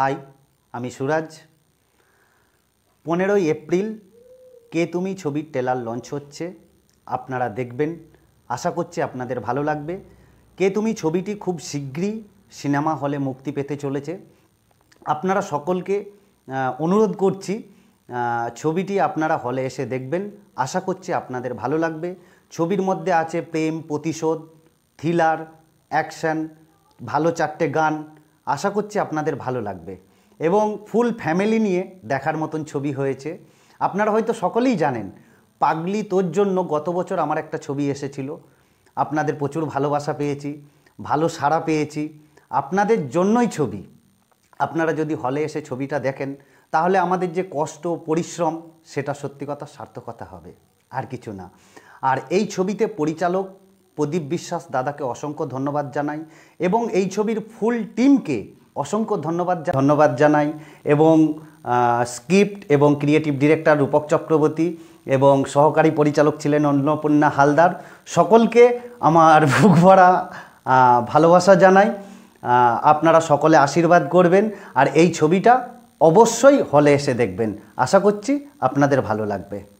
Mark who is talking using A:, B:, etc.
A: high আমি সুরাজ পনেরোই April কে তুমি ছবির টেলার লঞ্চ হচ্ছে আপনারা দেখবেন আশা করছি আপনাদের ভালো লাগবে কে তুমি ছবিটি খুব শীঘ্রই সিনেমা হলে মুক্তি পেতে চলেছে আপনারা সকলকে অনুরোধ করছি ছবিটি আপনারা হলে এসে দেখবেন আশা করছি আপনাদের ভালো লাগবে ছবির মধ্যে আছে প্রেম প্রতিশোধ থ্রিলার অ্যাকশান ভালো চারটে গান আশা করছি আপনাদের ভালো লাগবে এবং ফুল ফ্যামিলি নিয়ে দেখার মতন ছবি হয়েছে আপনারা হয়তো সকলেই জানেন পাগলি তোর জন্য গত বছর আমার একটা ছবি এসেছিল আপনাদের প্রচুর ভালোবাসা পেয়েছি ভালো সাড়া পেয়েছি আপনাদের জন্যই ছবি আপনারা যদি হলে এসে ছবিটা দেখেন তাহলে আমাদের যে কষ্ট পরিশ্রম সেটা সত্যি কথা সার্থকতা হবে আর কিছু না আর এই ছবিতে পরিচালক প্রদীপ বিশ্বাস দাদাকে অসংখ্য ধন্যবাদ জানাই এবং এই ছবির ফুল টিমকে অসংখ্য ধন্যবাদ ধন্যবাদ জানাই এবং স্ক্রিপ্ট এবং ক্রিয়েটিভ ডিরেক্টর রূপক চক্রবর্তী এবং সহকারী পরিচালক ছিলেন অন্নপূর্ণা হালদার সকলকে আমার বুক ভরা ভালোবাসা জানাই আপনারা সকলে আশীর্বাদ করবেন আর এই ছবিটা অবশ্যই হলে এসে দেখবেন আশা করছি আপনাদের ভালো লাগবে